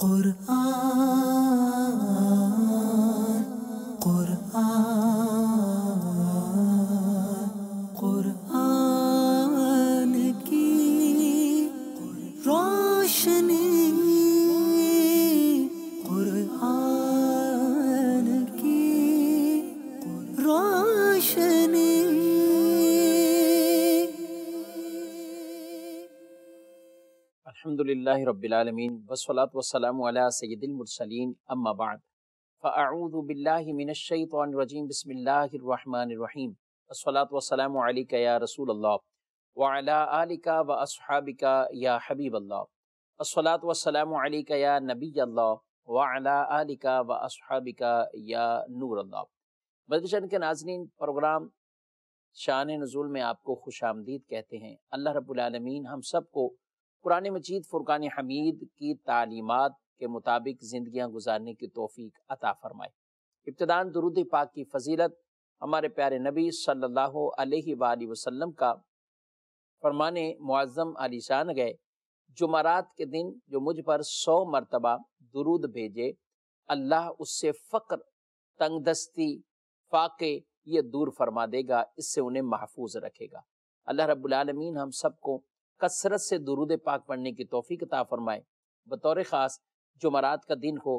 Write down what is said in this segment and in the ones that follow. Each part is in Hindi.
कुरआन रबालमीन वसलात वसलम सैदिलमरसलिन अम्माबाद फ़ाऊदबिल्लिमिनशैतरजीम बसमीम वसलात वसलम या रसूल वाला आलिका व या हबीब असलात वसलम या नबी अल्लाह वाला आलिका व या नूर अल्लाह बदशन के नाजनीन प्रोग्राम शान नज़ुल में आपको खुश आमदीद कहते हैं अल्लाह रबालमीन हम सबको कुरान मजीद फ़ुरक़ान हमीद की तालीमत के मुताबिक ज़िंदियाँ गुजारने की तोफ़ी अता फ़रमाए इब्तदान दरुद पाक की फजीलत हमारे प्यारे नबी सल्लल्लाहु वसलम का फरमान मुआज़म आलिशान गए जुमारात के दिन जो मुझ पर सौ मरतबा दरूद भेजे अल्लाह उससे फ़क्र तंगदस्ती फाके ये दूर फरमा देगा इससे उन्हें महफूज रखेगा अल्लाह रब्लम हम सबको कसरत से दुरुद पाक पढ़ने की तोफ़ी कता फरमाए बतौर ख़ास जुमरात का दिन हो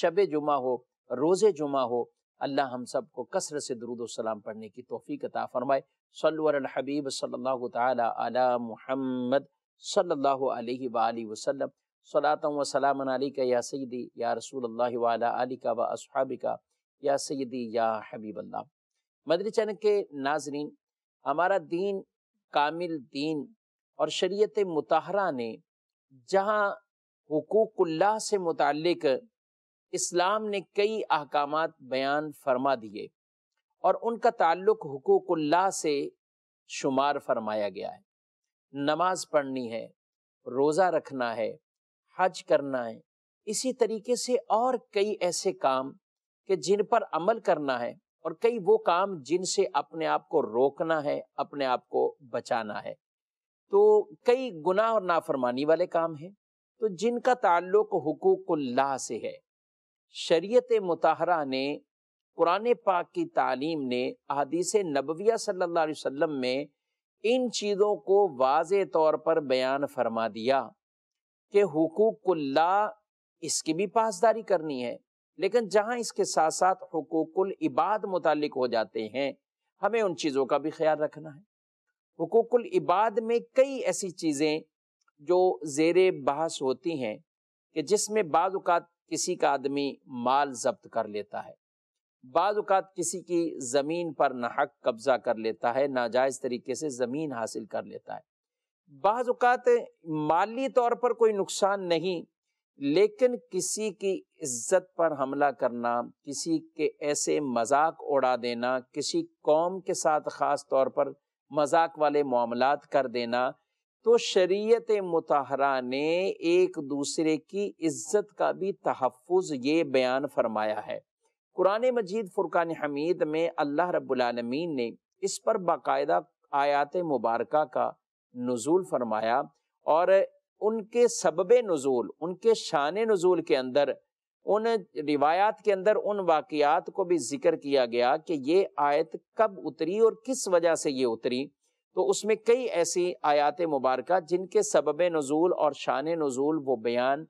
शब जुमा हो रोज़े जुमा हो अल्लाह हम सब को कसरत से दरुद सलाम पढ़ने की तोफ़ी कता फरमाए सल्लहबीब सल्ला तला महमद सल्ला वसलम सलाता वसलाम या सैदी या रसूल अल्लाह वाली का व असहाबिका या सैदी या हबीब अल्लाह मदरी चैनल के नाजरीन हमारा दीन कामिल दीन और शरीयत मतहरा ने जहाँ हकूक़ल्ला से मुतक इस्लाम ने कई अहकाम बयान फरमा दिए और उनका ताल्लुक हकूक़ल्ला से शुमार फरमाया गया है नमाज पढ़नी है रोज़ा रखना है हज करना है इसी तरीके से और कई ऐसे काम कि जिन पर अमल करना है और कई वो काम जिनसे अपने आप को रोकना है अपने आप को बचाना है तो कई गुनाह और नाफरमानी वाले काम हैं तो जिनका ताल्लुक हकूक़ल्ला से है शरीयत मतहरा ने कुरान पाक की तालीम ने अदीस नबविया अलैहि वसल्लम में इन चीज़ों को वाज तौर पर बयान फरमा दिया कि हुकूक़ुल्ला इसकी भी पासदारी करनी है लेकिन जहाँ इसके साथ साथ हकूक़ुल इबाद मुतल हो जाते हैं हमें उन चीज़ों का भी ख्याल रखना है हकूकुल इबाद में कई ऐसी चीज़ें जो जेर बहस होती हैं कि जिसमें बाज़ात किसी का आदमी माल जब्त कर लेता है बाज़ात किसी की ज़मीन पर नाहक कब्ज़ा कर लेता है नाजायज़ तरीके से ज़मीन हासिल कर लेता है बाज़ात माली तौर पर कोई नुकसान नहीं लेकिन किसी की इज्जत पर हमला करना किसी के ऐसे मजाक उड़ा देना किसी कौम के साथ ख़ास तौर पर मजाक वाले मामला कर देना तो शरीयत मतहरा ने एक दूसरे की इज्जत का भी तहफ़ ये बयान फरमाया है कुरान मजीद फ़ुरक़ान हमीद में अल्लाह रब्लमीन ने इस पर बाकायदा आयात मुबारक का नज़ूल फरमाया और उनके सबब नज़ूल उनके शान नज़ूल के अंदर उन रिवायात के अंदर उन वाकियात को भी जिक्र किया गया कि ये आयत कब उतरी और किस वजह से ये उतरी तो उसमें कई ऐसी आयात मुबारक जिनके सबब नज़ूल और शान नज़ूल वो बयान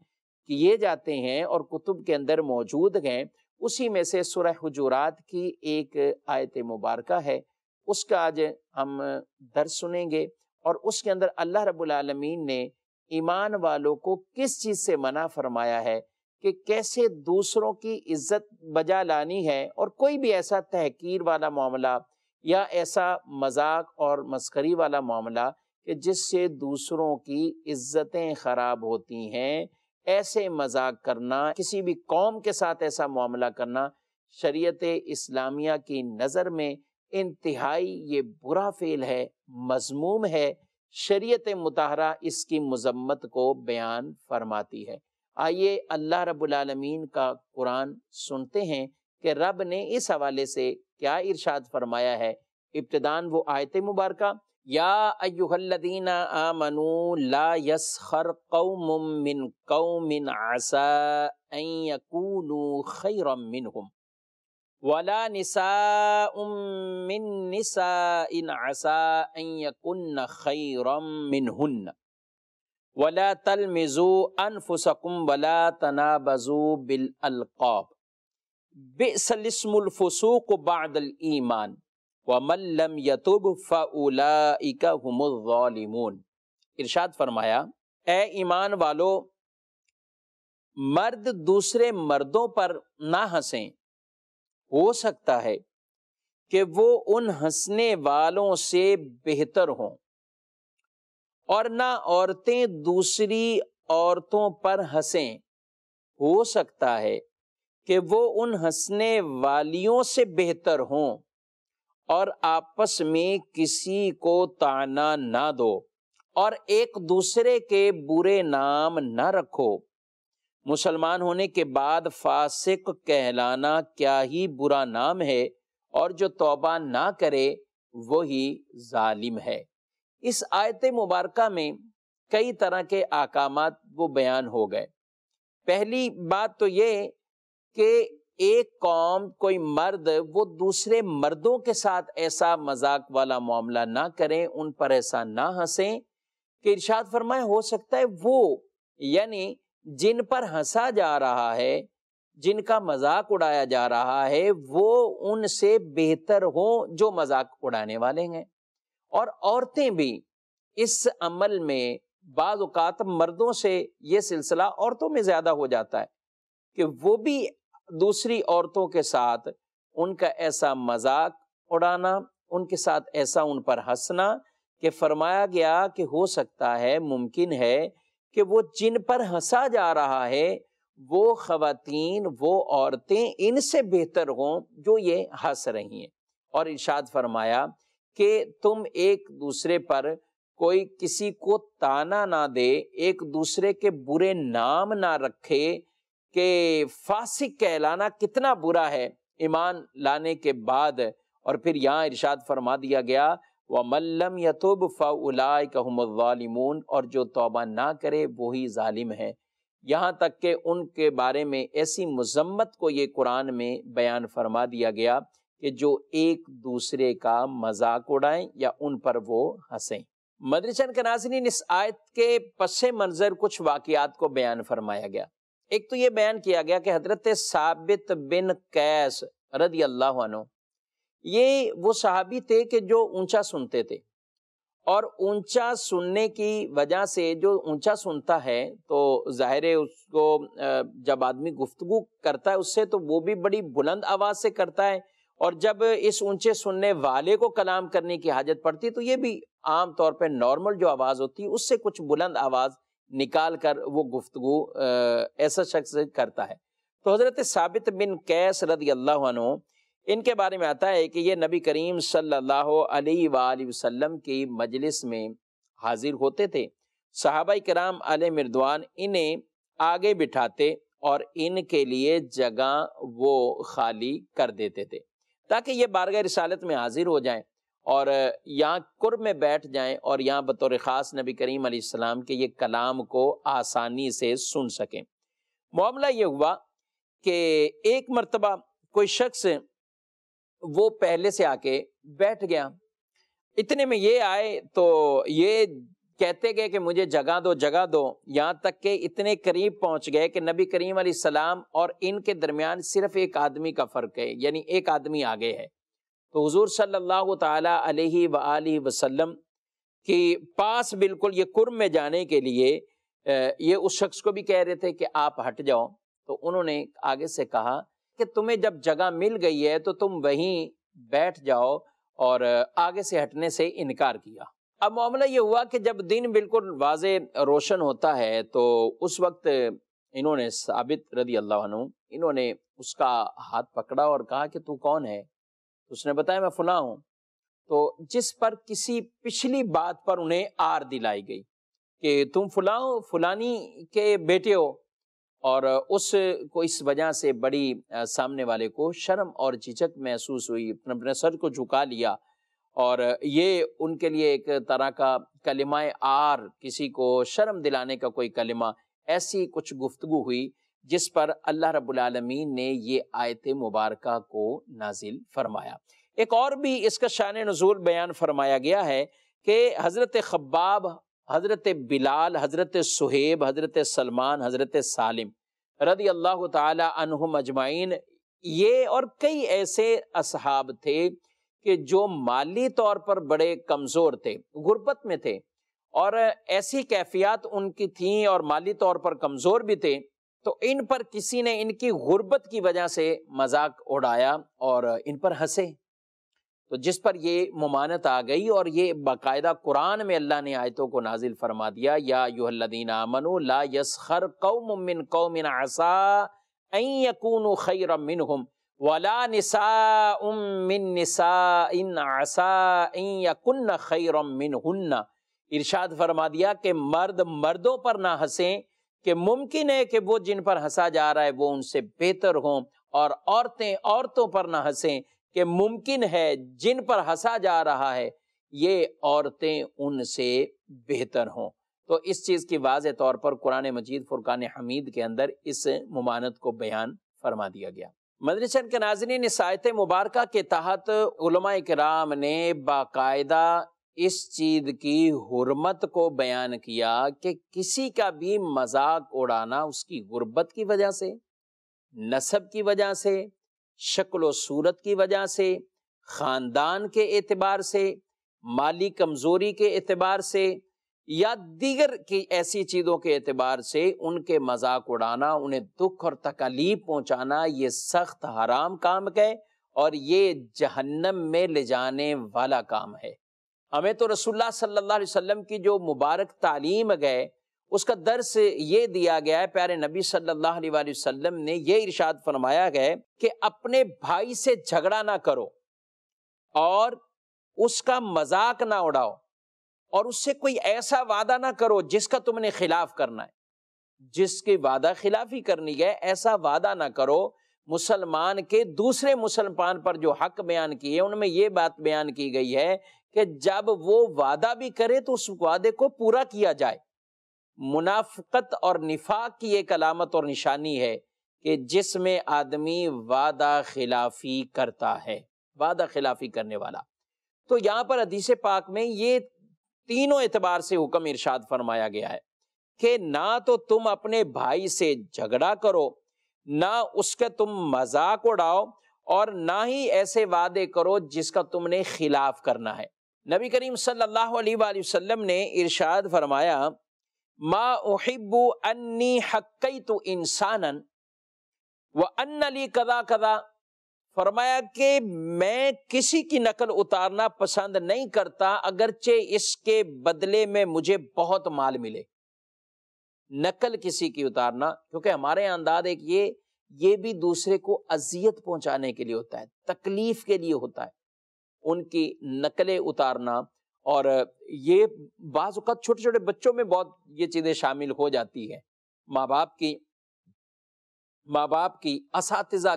किए जाते हैं और कुतुब के अंदर मौजूद हैं उसी में से सुरह हजूरात की एक आयत मुबारक है उसका आज हम दर सुनेंगे और उसके अंदर अल्लाह रबालमीन ने ईमान वालों को किस चीज़ से मना फरमाया है कि कैसे दूसरों की इज्जत बजा लानी है और कोई भी ऐसा तहकीर वाला मामला या ऐसा मजाक और मस्करी वाला मामला कि जिससे दूसरों की इज्जतें ख़राब होती हैं ऐसे मजाक करना किसी भी कौम के साथ ऐसा मामला करना शरीयत इस्लामिया की नज़र में इंतहाई ये बुरा फेल है मजमूम है शरीयत मतहरा इसकी मजम्मत को बयान फरमाती है आइए अल्लाह रब्बुल आलमीन का कुरान सुनते हैं कि रब ने इस हवाले से क्या इरशाद फरमाया है इब्तदान वो आयत मुबारक या अयुहल्लदीना आमनू ला यसखर कौमुम मिन कौमिन आसा अन यकूनू खैरम मिनहुम वला निसा मिन निसा इन आसा अन यकुन्न खैरम मिनहुन्न वला तल अन अनफुसकुम वला तना बजु बिल अलक़ाब बेसलस्मफसूक बादल ईमान वमल्लम यतुब फ़लामून इरशाद फरमाया ए ईमान वालो मर्द दूसरे मर्दों पर ना हंसें हो सकता है कि वो उन हंसने वालों से बेहतर हों और ना औरतें दूसरी औरतों पर हंसें हो सकता है कि वो उन हंसने वालियों से बेहतर हों और आपस में किसी को ताना ना दो और एक दूसरे के बुरे नाम ना रखो मुसलमान होने के बाद फासिक कहलाना क्या ही बुरा नाम है और जो तौबा ना करे वही जालिम है इस आयत मुबारक में कई तरह के आकाम वो बयान हो गए पहली बात तो ये कि एक कौम कोई मर्द वो दूसरे मर्दों के साथ ऐसा मजाक वाला मामला ना करें उन पर ऐसा ना हंसें कि इर्शाद फरमाए हो सकता है वो यानी जिन पर हंसा जा रहा है जिनका मजाक उड़ाया जा रहा है वो उनसे बेहतर हो जो मजाक उड़ाने वाले हैं और औरतें भी इस अमल में बाज़ अवत मर्दों से ये सिलसिला औरतों में ज़्यादा हो जाता है कि वो भी दूसरी औरतों के साथ उनका ऐसा मजाक उड़ाना उनके साथ ऐसा उन पर हंसना कि फरमाया गया कि हो सकता है मुमकिन है कि वो जिन पर हंसा जा रहा है वो खातन वो औरतें इनसे बेहतर हों जो ये हंस रही हैं और इर्शाद फरमाया कि तुम एक दूसरे पर कोई किसी को ताना ना दे एक दूसरे के बुरे नाम ना रखे कि फासिक कहलाना कितना बुरा है ईमान लाने के बाद और फिर यहाँ इरशाद फरमा दिया गया व मल्लम यतुब फ़लाय और जो तोबा ना करे वही ालिम है यहाँ तक के उनके बारे में ऐसी मजम्मत को ये कुरान में बयान फरमा दिया गया कि जो एक दूसरे का मजाक उड़ाएं या उन पर वो हंसें मदरसन के नाजरीन इस आयत के पस मंजर कुछ वाकियात को बयान फरमाया गया एक तो ये बयान किया गया कि हजरत साबित बिन कैस रदी अल्लाह ये वो सहाबी थे कि जो ऊंचा सुनते थे और ऊंचा सुनने की वजह से जो ऊंचा सुनता है तो ज़ाहिर है उसको जब आदमी गुफ्तगु करता है उससे तो वो भी बड़ी बुलंद आवाज़ से करता है और जब इस ऊंचे सुनने वाले को कलाम करने की हाजत पड़ती तो ये भी आम तौर पे नॉर्मल जो आवाज़ होती है उससे कुछ बुलंद आवाज़ निकाल कर वो गुफ्तु ऐसा शख्स करता है तो हज़रत साबित बिन कैस रदी अल्लाह इनके बारे में आता है कि ये नबी करीम सल्लल्लाहु अलैहि की मजलिस में हाजिर होते थे साहबा कराम अल मरदवान इन्हें आगे बिठाते और इनके लिए जगह वो खाली कर देते थे ताकि ये बारगह रिसालत में हाजिर हो जाए और यहाँ कुर में बैठ जाए और यहाँ बतौर ख़ास नबी करीम सलाम के ये कलाम को आसानी से सुन सकें मामला ये हुआ कि एक मरतबा कोई शख्स वो पहले से आके बैठ गया इतने में ये आए तो ये कहते गए कि मुझे जगह दो जगह दो यहाँ तक के इतने करीब पहुँच गए कि नबी करीम सलाम और इनके दरमियान सिर्फ एक आदमी का फ़र्क है यानी एक आदमी आगे है तो हज़ूर सल्ला ताला अलैहि अलैहि पास बिल्कुल ये कुर्म में जाने के लिए ये उस शख्स को भी कह रहे थे कि आप हट जाओ तो उन्होंने आगे से कहा कि तुम्हें जब जगह मिल गई है तो तुम वहीं बैठ जाओ और आगे से हटने से इनकार किया अब मामला ये हुआ कि जब दिन बिल्कुल वाज रोशन होता है तो उस वक्त इन्होंने साबित रदी अल्लाह इन्होंने उसका हाथ पकड़ा और कहा कि तू कौन है तो उसने बताया मैं फुला हूँ तो जिस पर किसी पिछली बात पर उन्हें आर दिलाई गई कि तुम फुलाओ फुलानी के बेटे हो और उस को इस वजह से बड़ी सामने वाले को शर्म और झिझक महसूस हुई अपने सर को झुका लिया और ये उनके लिए एक तरह का कलिमा आर किसी को शर्म दिलाने का कोई कलिमा ऐसी कुछ गुफ्तगु हुई जिस पर अल्लाह रबालमीन ने ये आयत मुबारक को नाजिल फरमाया एक और भी इसका शान नजूल बयान फरमाया गया है कि हज़रत खब्बाब हज़रत बिलाल हज़रत सुहेब हज़रत सलमान हज़रत सालिम रदी अल्लाह तहम अजमाइन ये और कई ऐसे असहाब थे कि जो माली तौर पर बड़े कमज़ोर थे गुर्बत में थे और ऐसी कैफियत उनकी थी और माली तौर पर कमज़ोर भी थे तो इन पर किसी ने इनकी गुर्बत की वजह से मजाक उड़ाया और इन पर हंसे तो जिस पर ये ममानत आ गई और ये बाकायदा कुरान में अल्लाह ने आयतों को नाजिल फरमा दिया या यूहदीन अमन ला यस हर कौमिन कौमिन आसा यकून खैर हम वला निसा निसा फरमा दिया कि मर्द मर्दों पर ना हंसें कि मुमकिन है कि वो जिन पर हंसा जा रहा है वो उनसे बेहतर हों और औरतें औरतों पर ना हंसें कि मुमकिन है जिन पर हंसा जा रहा है ये औरतें उनसे बेहतर हों तो इस चीज़ की वाज तौर पर कुरान मजीद फुरकान हमीद के अंदर इस ममानत को बयान फरमा दिया गया मदरसन के नाजरीन इस आयत मुबारक के तहत कराम ने बाकायदा इस चीज़ की हरमत को बयान किया कि किसी का भी मजाक उड़ाना उसकी गुर्बत की वजह से नसब की वजह से शक्ल सूरत की वजह से ख़ानदान के एतबार से माली कमज़ोरी के एतबार से या दीगर की ऐसी चीज़ों के एतबार से उनके मजाक उड़ाना उन्हें दुख और तकालीफ पहुंचाना ये सख्त हराम काम है और ये जहन्नम में ले जाने वाला काम है हमें तो रसुल्ला सल्ला अलैहि की जो मुबारक तालीम गए उसका दर्स ये दिया गया है प्यारे नबी सल्ला वसम ने यह इर्शाद फरमाया गया कि अपने भाई से झगड़ा ना करो और उसका मजाक ना उड़ाओ और उससे कोई ऐसा वादा ना करो जिसका तुमने खिलाफ करना है जिसकी वादा खिलाफी करनी है ऐसा वादा ना करो मुसलमान के दूसरे मुसलमान पर जो हक बयान किए उनमें यह बात बयान की गई है कि जब वो वादा भी करे तो उस वादे को पूरा किया जाए मुनाफकत और निफाक की एक अलामत और निशानी है कि जिसमें आदमी वादा खिलाफी करता है वादा खिलाफी करने वाला तो यहां पर हदीस पाक में ये तीनों एतबार से हुक्म इरशाद फरमाया गया है कि ना तो तुम अपने भाई से झगड़ा करो ना उसके तुम मजाक उड़ाओ और ना ही ऐसे वादे करो जिसका तुमने खिलाफ करना है नबी करीम सल्लल्लाहु अलैहि वसल्लम ने इरशाद फरमाया मा उहिबू अन्नी हक्की तो इंसानन व अन्न अन्नली कदा कदा फरमाया कि मैं किसी की नकल उतारना पसंद नहीं करता अगरचे इसके बदले में मुझे बहुत माल मिले नकल किसी की उतारना क्योंकि हमारे अंदाज एक ये ये भी दूसरे को अजियत पहुंचाने के लिए होता है तकलीफ के लिए होता है उनकी नकलें उतारना और ये बाज़ छोटे छोटे बच्चों में बहुत ये चीज़ें शामिल हो जाती है माँ बाप की माँ बाप की इस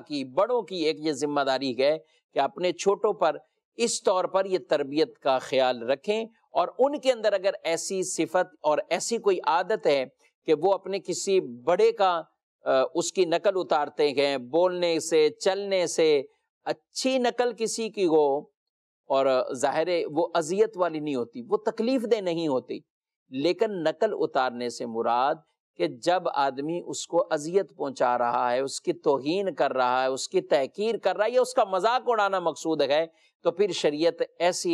की बड़ों की एक ये जिम्मेदारी है कि अपने छोटों पर इस तौर पर ये तरबियत का ख्याल रखें और उनके अंदर अगर ऐसी सिफत और ऐसी कोई आदत है कि वो अपने किसी बड़े का उसकी नकल उतारते हैं बोलने से चलने से अच्छी नकल किसी की हो और ज़ाहिर वो अजियत वाली नहीं होती वो तकलीफ दे नहीं होती लेकिन नकल उतारने से मुराद कि जब आदमी उसको अजियत पहुंचा रहा है उसकी तोहन कर रहा है उसकी तहकीर कर रहा है या उसका मजाक उड़ाना मकसूद है तो फिर शरीयत ऐसी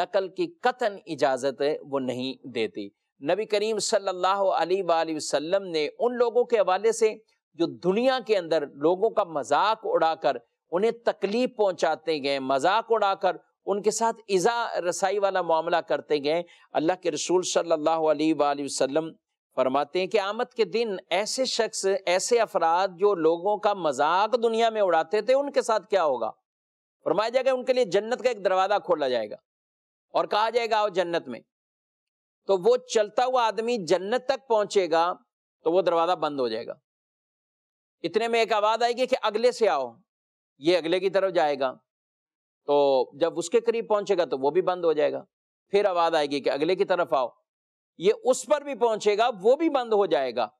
नकल की कतन इजाज़त वो नहीं देती नबी करीम सल्लल्लाहु अलैहि वसल्लम ने उन लोगों के हवाले से जो दुनिया के अंदर लोगों का मजाक उड़ाकर उन्हें तकलीफ पहुँचाते गए मजाक उड़ाकर उनके साथ इज़ा रसाई वाला मामला करते गए अल्लाह के रसूल सल्लल्लाहु अलैहि वसल्लम फरमाते हैं कि आमद के दिन ऐसे शख्स ऐसे अफराद जो लोगों का मजाक दुनिया में उड़ाते थे उनके साथ क्या होगा फरमाया जाएगा उनके लिए जन्नत का एक दरवाज़ा खोला जाएगा और कहा जाएगा आओ जन्नत में तो वो चलता हुआ आदमी जन्नत तक पहुंचेगा तो वो दरवाज़ा बंद हो जाएगा इतने में एक आवाज़ आएगी कि अगले से आओ ये अगले की तरफ जाएगा तो जब उसके करीब पहुंचेगा तो वो भी बंद हो जाएगा फिर आवाज़ आएगी कि अगले की तरफ आओ ये उस पर भी पहुंचेगा वो भी बंद हो जाएगा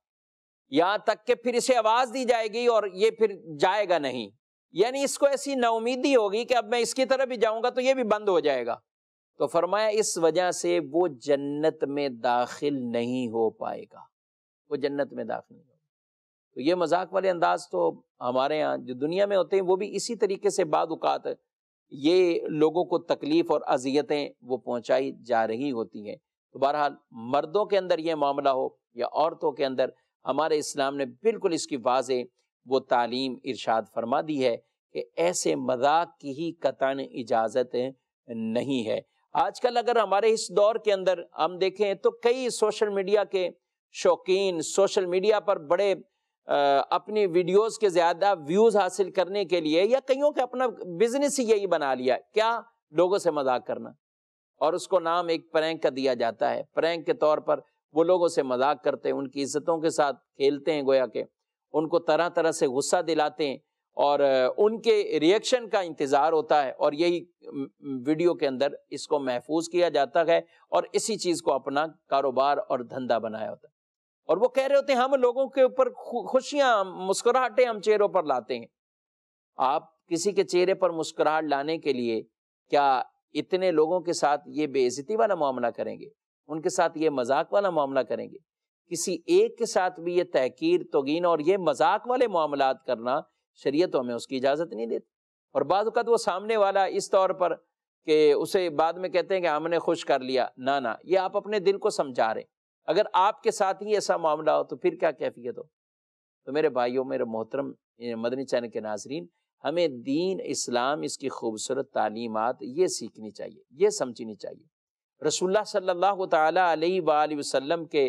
यहां तक कि फिर इसे आवाज दी जाएगी और ये फिर जाएगा नहीं यानी इसको ऐसी नाउमीदी होगी कि अब मैं इसकी तरफ भी जाऊंगा तो ये भी बंद हो जाएगा तो फरमाया इस वजह से वो जन्नत में दाखिल नहीं हो पाएगा वो जन्नत में दाखिल नहीं होगा तो ये मजाक वाले अंदाज तो हमारे यहाँ जो दुनिया में होते हैं वो भी इसी तरीके से बाद ये लोगों को तकलीफ और अजियतें वो पहुंचाई जा रही होती हैं तो बहरहाल मर्दों के अंदर ये मामला हो या औरतों के अंदर हमारे इस्लाम ने बिल्कुल इसकी वाज वो तालीम इरशाद फरमा दी है कि ऐसे मजाक की ही कतन इजाज़त नहीं है आजकल अगर हमारे इस दौर के अंदर हम देखें तो कई सोशल मीडिया के शौकीन सोशल मीडिया पर बड़े आ, अपनी वीडियोस के ज़्यादा व्यूज़ हासिल करने के लिए या कईयों का अपना बिजनेस ही यही बना लिया क्या लोगों से मजाक करना और उसको नाम एक प्रैंक का दिया जाता है प्रैंक के तौर पर वो लोगों से मजाक करते हैं उनकी इज्जतों के साथ खेलते हैं गोया के उनको तरह तरह से गुस्सा दिलाते हैं और उनके रिएक्शन का इंतज़ार होता है और यही वीडियो के अंदर इसको महफूज किया जाता है और इसी चीज़ को अपना कारोबार और धंधा बनाया होता है और वो कह रहे होते हैं हम लोगों के ऊपर खुशियां मुस्कुराहटे हम चेहरों पर लाते हैं आप किसी के चेहरे पर मुस्कुराहट लाने के लिए क्या इतने लोगों के साथ ये बेइज्जती वाला मामला करेंगे उनके साथ ये मजाक वाला मामला करेंगे किसी एक के साथ भी ये तहकीर तोगीन और ये मजाक वाले मामला करना शरीयत हमें उसकी इजाज़त नहीं देती और बाद वो सामने वाला इस तौर पर कि उसे बाद में कहते हैं कि हमने खुश कर लिया ना ना ये आप अपने दिल को समझा रहे अगर आपके साथ ही ऐसा मामला हो तो फिर क्या कैफियत हो तो मेरे भाइयों मेरे मोहतरम मदनी चैन के नाजरीन हमें दीन इस्लाम इसकी खूबसूरत तालीमत ये सीखनी चाहिए ये समझनी चाहिए रसुल्ला सल्लल्लाहु अलैहि वसल्लम के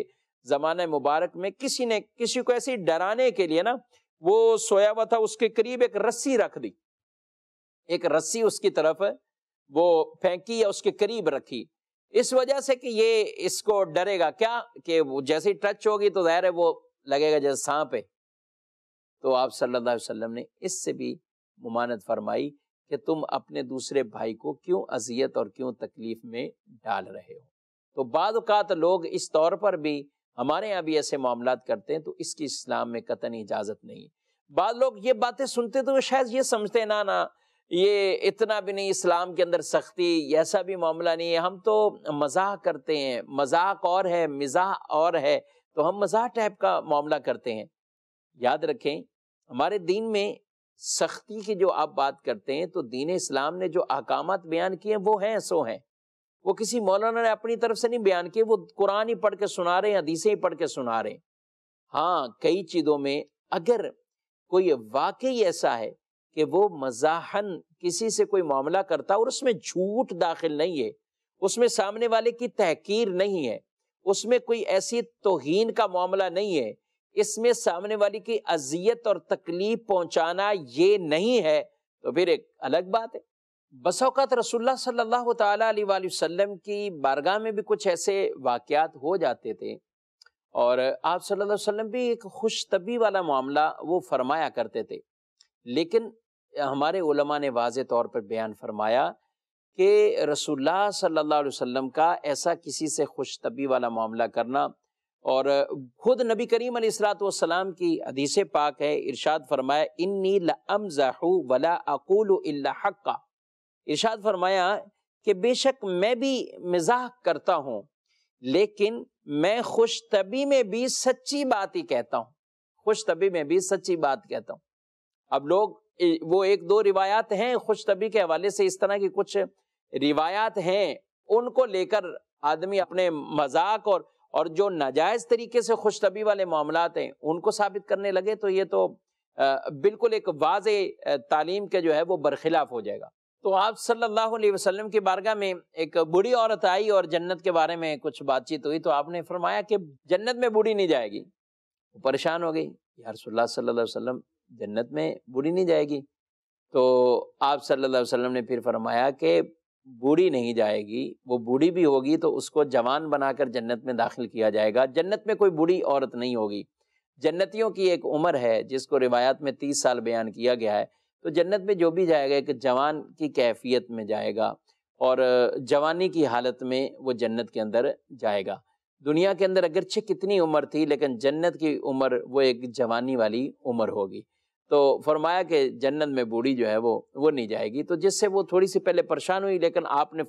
ज़माने मुबारक में किसी ने किसी को ऐसे डराने के लिए ना वो सोया हुआ था उसके करीब एक रस्सी रख दी एक रस्सी उसकी तरफ वो फेंकी या उसके करीब रखी इस वजह से कि ये इसको डरेगा क्या कि वो जैसे ही टच होगी तो ज़ाहिर है वो लगेगा जैसे सांप है तो आप सल्लल्लाहु अलैहि वसल्लम ने इससे भी मुमानत फरमाई कि तुम अपने दूसरे भाई को क्यों अजियत और क्यों तकलीफ में डाल रहे हो तो बाद लोग इस तौर पर भी हमारे यहाँ भी ऐसे मामला करते हैं तो इसकी इस्लाम में कतन इजाज़त नहीं है बाद लोग ये बातें सुनते तो शायद ये समझते ना ना ये इतना भी नहीं इस्लाम के अंदर सख्ती ऐसा भी मामला नहीं है हम तो मजाक करते हैं मजाक और है मिजाह और है तो हम मजाक टाइप का मामला करते हैं याद रखें हमारे दीन में सख्ती की जो आप बात करते हैं तो दीन इस्लाम ने जो अहकामत बयान किए वो हैं सो हैं वो किसी मौलाना ने अपनी तरफ से नहीं बयान किए वो कुरान ही पढ़ के सुना रहे हैं हदीसें ही पढ़ के सुना रहे हैं हाँ कई चीज़ों में अगर कोई वाकई ऐसा है कि वो मजाहन किसी से कोई मामला करता और उसमें झूठ दाखिल नहीं है उसमें सामने वाले की तहकीर नहीं है उसमें कोई ऐसी तोहन का मामला नहीं है इसमें सामने वाली की अजियत और तकलीफ पहुंचाना ये नहीं है तो फिर एक अलग बात है बसौकात रसुल्ला सल्लल्लाहु अलैहि वसल्लम की बारगाह में भी कुछ ऐसे वाक़ात हो जाते थे और आप सल्लल्लाहु अलैहि वसल्लम भी एक खुश तबी वाला मामला वो फरमाया करते थे लेकिन हमारे उलमा ने वाज तौर पर बयान फरमाया कि रसुल्ला सल्लल्लाहु अलैहि वसल्लम का ऐसा किसी से खुश तबी वाला मामला करना और खुद नबी करीम सलाम की हदीस पाक है इरशाद फरमाया इन्नी लमजहू वला अकूल हक्का इरशाद फरमाया कि बेशक मैं भी मजाक करता हूँ लेकिन मैं खुश तबी में भी सच्ची बात ही कहता हूँ खुश तबी में भी सच्ची बात कहता हूँ अब लोग वो एक दो रिवायात हैं खुश तबी के हवाले से इस तरह की कुछ रिवायात हैं उनको लेकर आदमी अपने मजाक और और जो नाजायज़ तरीके से खुशतबी वाले मामला हैं उनको साबित करने लगे तो ये तो बिल्कुल एक वाज तालीम के जो है वो बरखिलाफ हो जाएगा तो आप सल्लल्लाहु अलैहि वसल्लम की बारगाह में एक बूढ़ी औरत आई और जन्नत के बारे में कुछ बातचीत हुई तो आपने फरमाया कि जन्नत में बूढ़ी नहीं जाएगी वो परेशान हो गई यार सल्ला वसल्लम जन्नत में बूढ़ी नहीं जाएगी तो आप सल्लल्लाहु अलैहि वसल्लम ने फिर फरमाया कि बूढ़ी नहीं जाएगी वो बूढ़ी भी होगी तो उसको जवान बनाकर जन्नत में दाखिल किया जाएगा जन्नत में कोई बूढ़ी औरत नहीं होगी जन्नतियों की एक उम्र है जिसको रिवायात में तीस साल बयान किया गया है तो जन्नत में जो भी जाएगा एक जवान की कैफियत में जाएगा और जवानी की हालत में वो जन्नत के अंदर जाएगा दुनिया के अंदर अगरचे कितनी उम्र थी लेकिन जन्नत की उम्र वो एक जवानी वाली उम्र होगी तो फरमाया कि जन्नत में बूढ़ी जो है वो वो नहीं जाएगी तो जिससे वो थोड़ी सी पहले परेशान हुई लेकिन आपने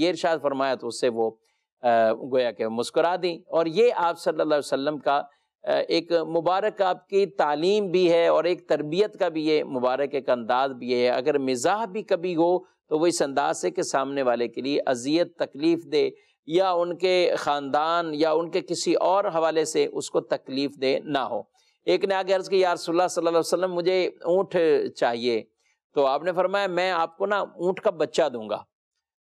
ये इर्शाद फरमाया तो उससे वो गोया के मुस्कुरा दी और ये आप सल्लल्लाहु अलैहि वसल्लम का एक मुबारक आपकी तालीम भी है और एक तरबियत का भी ये मुबारक एक अंदाज भी है अगर मिजाह भी कभी हो तो वो इस अंदाज से कि सामने वाले के लिए अजियत तकलीफ़ दे या उनके ख़ानदान या उनके किसी और हवाले से उसको तकलीफ़ दे ना हो एक ने आगे अर्ज की यार सल्लल्लाहु अलैहि वसल्लम मुझे ऊँट चाहिए तो आपने फरमाया मैं आपको ना ऊँट का बच्चा दूंगा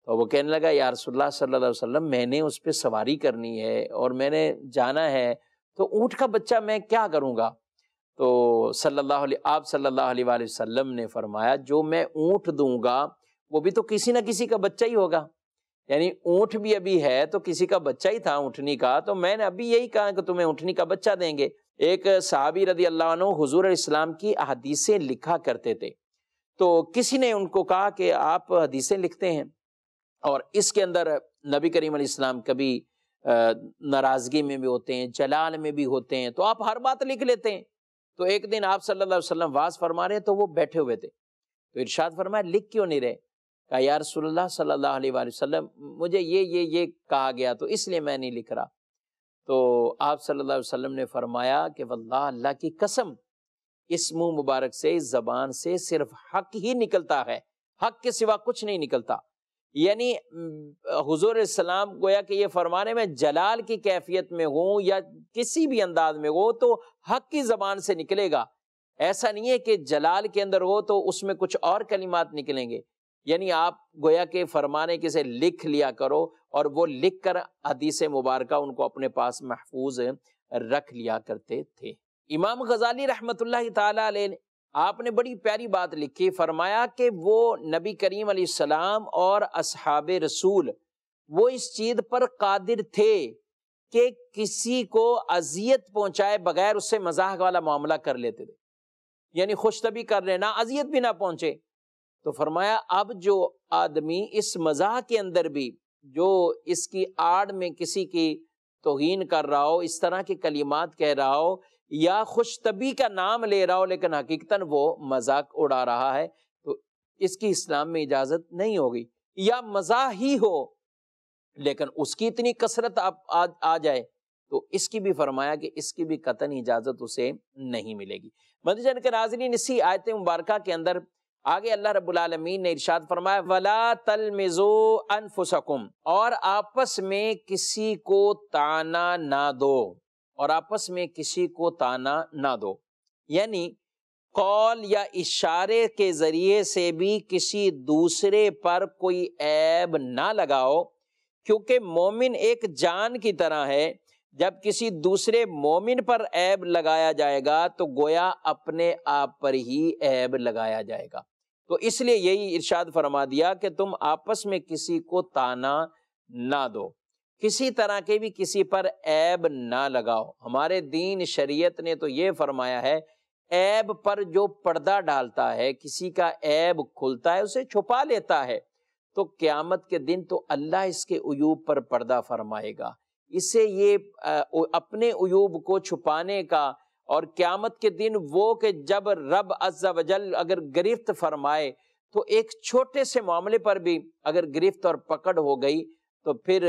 तो वो कहने लगा यार सल्लल्लाहु अलैहि वसल्लम मैंने उस पर सवारी करनी है और मैंने जाना है तो ऊँट का बच्चा मैं क्या करूँगा तो सल्लल्लाहु आप सल्लल्लाहु अलैहि वसल्लम ने फरमाया जो मैं ऊँट दूंगा वो भी तो किसी ना किसी का बच्चा ही होगा यानी ऊँट भी अभी है तो किसी का बच्चा ही था ऊँटनी का तो मैंने अभी यही कहा कि तुम्हें ऊँटनी का बच्चा देंगे एक सहाबी रदी अल्लाह हजूर इस्लाम की अदीसें लिखा करते थे तो किसी ने उनको कहा कि आप हदीसें लिखते हैं और इसके अंदर नबी करीम इस्लाम कभी नाराज़गी में भी होते हैं जलाल में भी होते हैं तो आप हर बात लिख लेते हैं तो एक दिन आप सल्लल्लाहु अलैहि वसल्लम वास फरमा रहे तो वो बैठे हुए थे तो इरशाद फरमाया लिख क्यों नहीं रहे कहा यार सल्लल्लाहु अलैहि वसल्लम मुझे ये ये ये कहा गया तो इसलिए मैं नहीं लिख रहा तो आप सल्लल्लाहु अलैहि वसल्लम ने फरमाया कि वल्लाह अल्लाह की कसम इस मुंह मुबारक से इस जबान से सिर्फ हक ही निकलता है हक के सिवा कुछ नहीं निकलता यानी हजूर सलाम गोया कि ये फरमाने में जलाल की कैफियत में हो या किसी भी अंदाज में हो तो हक की जबान से निकलेगा ऐसा नहीं है कि जलाल के अंदर हो तो उसमें कुछ और कलिमात निकलेंगे यानी आप गोया के फरमाने किसे लिख लिया करो और वो लिख कर हदीस मुबारक उनको अपने पास महफूज रख लिया करते थे इमाम गजाली रहमत आपने बड़ी प्यारी बात लिखी फरमाया कि वो नबी करीम सलाम और अब रसूल वो इस चीज़ पर कादिर थे कि किसी को अजियत पहुंचाए बगैर उससे मजाक वाला मामला कर लेते थे यानी खुशतबी कर लेना अजियत भी ना पहुंचे तो फरमाया अब जो आदमी इस मजाक के अंदर भी जो इसकी आड़ में किसी की तोहन कर रहा हो इस तरह के कलीमात कह रहा हो या खुशतबी का नाम ले रहा हो लेकिन हकीकता वो मजाक उड़ा रहा है तो इसकी इस्लाम में इजाज़त नहीं होगी या मजा ही हो लेकिन उसकी इतनी कसरत आप आ, आ जाए तो इसकी भी फरमाया कि इसकी भी कतन इजाज़त उसे नहीं मिलेगी मदजन के नाजरी इसी आयत मुबारक के अंदर आगे अल्लाह रबालमीन ने इरशाद फरमाया वला तलमिजो अनफुसकुम और आपस में किसी को ताना ना दो और आपस में किसी को ताना ना दो यानी कॉल या इशारे के ज़रिए से भी किसी दूसरे पर कोई ऐब ना लगाओ क्योंकि मोमिन एक जान की तरह है जब किसी दूसरे मोमिन पर ऐब लगाया जाएगा तो गोया अपने आप पर ही ऐब लगाया जाएगा तो इसलिए यही इर्शाद फरमा दिया कि तुम आपस में किसी को ताना ना दो किसी तरह के भी किसी पर ऐब ना लगाओ हमारे दीन शरीयत ने तो ये फरमाया है ऐब पर जो पर्दा डालता है किसी का ऐब खुलता है उसे छुपा लेता है तो क़्यामत के दिन तो अल्लाह इसके अयूब पर पर्दा फरमाएगा इसे ये अपने अयूब को छुपाने का और क़्यामत के दिन वो कि जब रब अज्जा वजल अगर गिरफ्त फरमाए तो एक छोटे से मामले पर भी अगर गिरफ्त और पकड़ हो गई तो फिर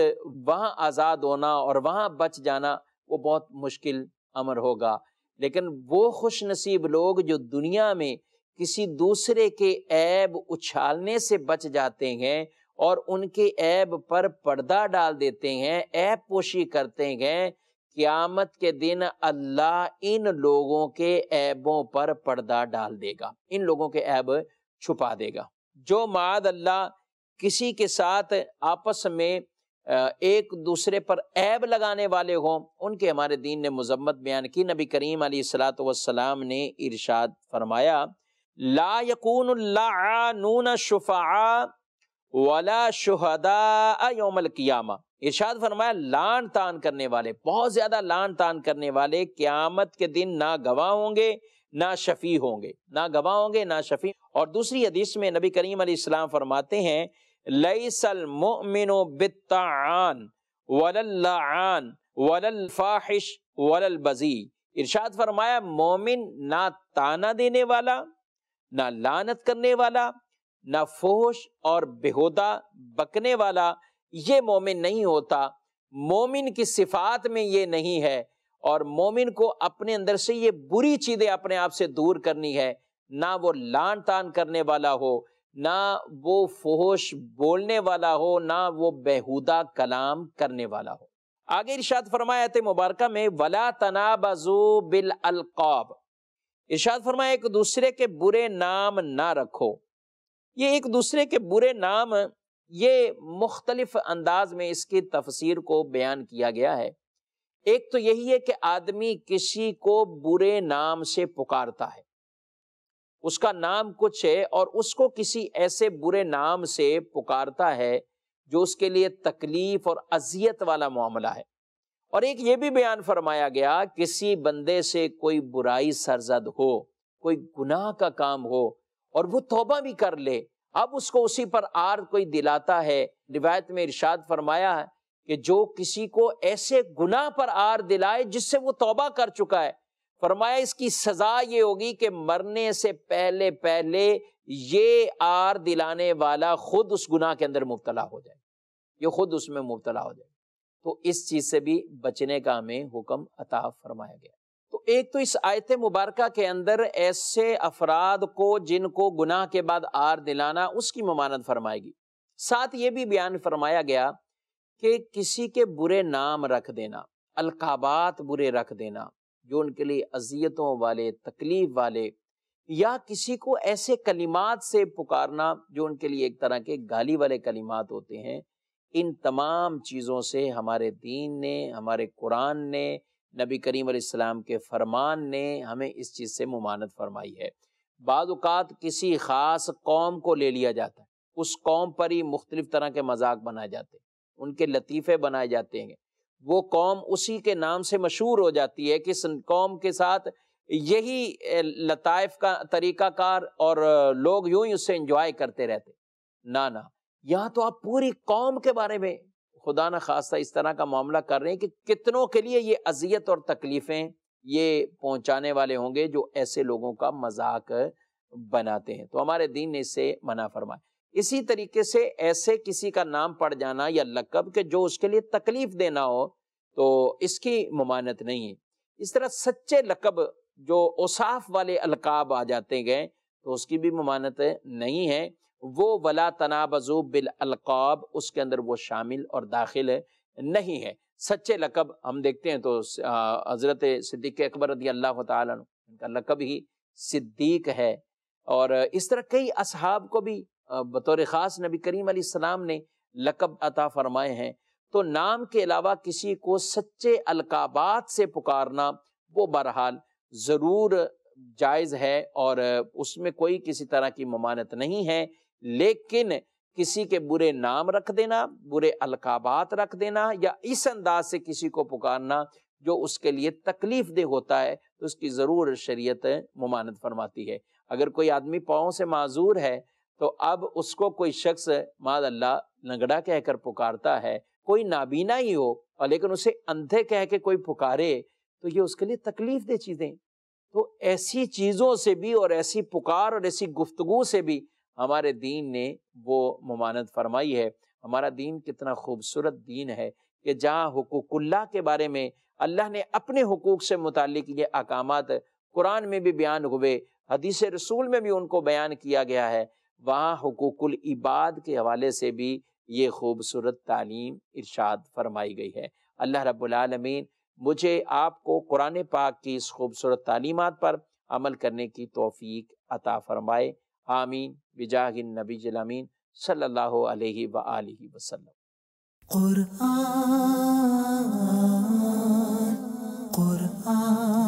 वहाँ आज़ाद होना और वहाँ बच जाना वो बहुत मुश्किल अमर होगा लेकिन वो खुश नसीब लोग जो दुनिया में किसी दूसरे के ऐब उछालने से बच जाते हैं और उनके ऐब पर पर्दा डाल देते हैं ऐब पोशी करते हैं क़यामत के दिन अल्लाह इन लोगों के ऐबों पर पर्दा डाल देगा इन लोगों के ऐब छुपा देगा जो माद अल्लाह किसी के साथ आपस में एक दूसरे पर ऐब लगाने वाले हों उनके हमारे दीन ने मजम्मत बयान की नबी करीम सलाम ने इर्शाद फरमाया ला यकून शुफा वला शुहदा योमल कियामा इर्शाद फरमाया लान तान करने वाले बहुत ज़्यादा लान तान करने वाले क़्यामत के दिन ना गवाह होंगे ना शफ़ी होंगे ना गवाह होंगे ना शफ़ी और दूसरी हदीस में नबी करीम इस्लाम फरमाते हैं लईसल मोमिन बितान वलल्लान वलल्फाहिश वलल्बजी इरशाद फरमाया मोमिन ना ताना देने वाला ना लानत करने वाला ना फोश और बेहोदा बकने वाला ये मोमिन नहीं होता मोमिन की सिफात में ये नहीं है और मोमिन को अपने अंदर से ये बुरी चीज़ें अपने आप से दूर करनी है ना वो लान तान करने वाला हो ना वो फोश बोलने वाला हो ना वो बेहुदा कलाम करने वाला हो आगे इर्शाद फरमाया मुबारक में वला तनाबजू बिल अलकाब इर्शाद फरमाया एक दूसरे के बुरे नाम ना रखो ये एक दूसरे के बुरे नाम ये मुख्तलिफ अंदाज में इसकी तफसीर को बयान किया गया है एक तो यही है कि आदमी किसी को बुरे नाम से पुकारता है उसका नाम कुछ है और उसको किसी ऐसे बुरे नाम से पुकारता है जो उसके लिए तकलीफ और अजियत वाला मामला है और एक ये भी बयान फरमाया गया किसी बंदे से कोई बुराई सरजद हो कोई गुनाह का काम हो और वो तोबा भी कर ले अब उसको उसी पर आर कोई दिलाता है रिवायत में इर्शाद फरमाया है कि जो किसी को ऐसे गुनाह पर आर दिलाए जिससे वो तोबा कर चुका है फरमाया इसकी सजा ये होगी कि मरने से पहले पहले ये आर दिलाने वाला खुद उस गुनाह के अंदर मुबतला हो जाए ये खुद उसमें मुबतला हो जाए तो इस चीज से भी बचने का हमें हुक्म अता फरमाया गया तो एक तो इस आयत मुबारक के अंदर ऐसे अफराद को जिनको गुनाह के बाद आर दिलाना उसकी ममानत फरमाएगी साथ ये भी बयान फरमाया गया कि किसी के बुरे नाम रख देना अलकाबात बुरे रख देना जो उनके लिए अजियतों वाले तकलीफ वाले या किसी को ऐसे कलिमात से पुकारना जो उनके लिए एक तरह के गाली वाले कलिमात होते हैं इन तमाम चीज़ों से हमारे दीन ने हमारे कुरान ने नबी करीम सलाम के फरमान ने हमें इस चीज़ से ममानत फरमाई है बाज़ात किसी ख़ास कौम को ले लिया जाता है उस कौम पर ही मुख्तलिफ़ तरह के मजाक बनाए जाते हैं उनके लतीफ़े बनाए जाते हैं वो कौम उसी के नाम से मशहूर हो जाती है कि कौम के साथ यही लताइफ का तरीक़ाकार और लोग यूं ही उससे इंजॉय करते रहते ना ना यहाँ तो आप पूरी कौम के बारे में खुदा न खास्ता इस तरह का मामला कर रहे हैं कि कितनों के लिए ये अजियत और तकलीफ़ें ये पहुंचाने वाले होंगे जो ऐसे लोगों का मजाक बनाते हैं तो हमारे दीन ने इससे मना फरमाया इसी तरीके से ऐसे किसी का नाम पड़ जाना या लकब के जो उसके लिए तकलीफ देना हो तो इसकी ममानत नहीं है इस तरह सच्चे लकब जो ओसाफ वाले अलकाब आ जाते गए तो उसकी भी ममानत नहीं है वो वला अज़ूब बिल अलकाब उसके अंदर वो शामिल और दाखिल है नहीं है सच्चे लकब हम देखते हैं तो हज़रत सिद्दीक अकबर रदी अल्लाह तनका लकब ही सिद्दीक है और इस तरह कई असहाब को भी बतौर ख़ास नबी करीम सलाम ने लकब अता फरमाए हैं तो नाम के अलावा किसी को सच्चे अलकाबात से पुकारना वो बहरहाल ज़रूर जायज़ है और उसमें कोई किसी तरह की ममानत नहीं है लेकिन किसी के बुरे नाम रख देना बुरे अलकाबात रख देना या इस अंदाज से किसी को पुकारना जो उसके लिए तकलीफ दे होता है तो उसकी ज़रूर शरीयत ममानत फरमाती है अगर कोई आदमी पाओ से माजूर है तो अब उसको कोई शख्स माद अल्लाह लंगड़ा कहकर पुकारता है कोई नाबीना ही हो और लेकिन उसे अंधे कह के कोई पुकारे तो ये उसके लिए तकलीफ दे चीज़ें तो ऐसी चीज़ों से भी और ऐसी पुकार और ऐसी गुफ्तगु से भी हमारे दीन ने वो ममानत फरमाई है हमारा दीन कितना खूबसूरत दीन है कि जहाँ हकूकुल्ला के बारे में अल्लाह ने अपने हकूक़ से मुतल ये अकाम कुरान में भी बयान हुए हदीस रसूल में भी उनको बयान किया गया है वहाँ हकूकुल इबाद के हवाले से भी ये खूबसूरत तालीम इर्शाद फरमाई गई है अल्लाह रबालमीन मुझे आपको कुरान पाक की इस खूबसूरत तालीमत पर अमल करने की तोफ़ी अता फरमाए आमीन बिजाहिन नबी जलामीन सल्ला वसलम Qur'an, Qur'an.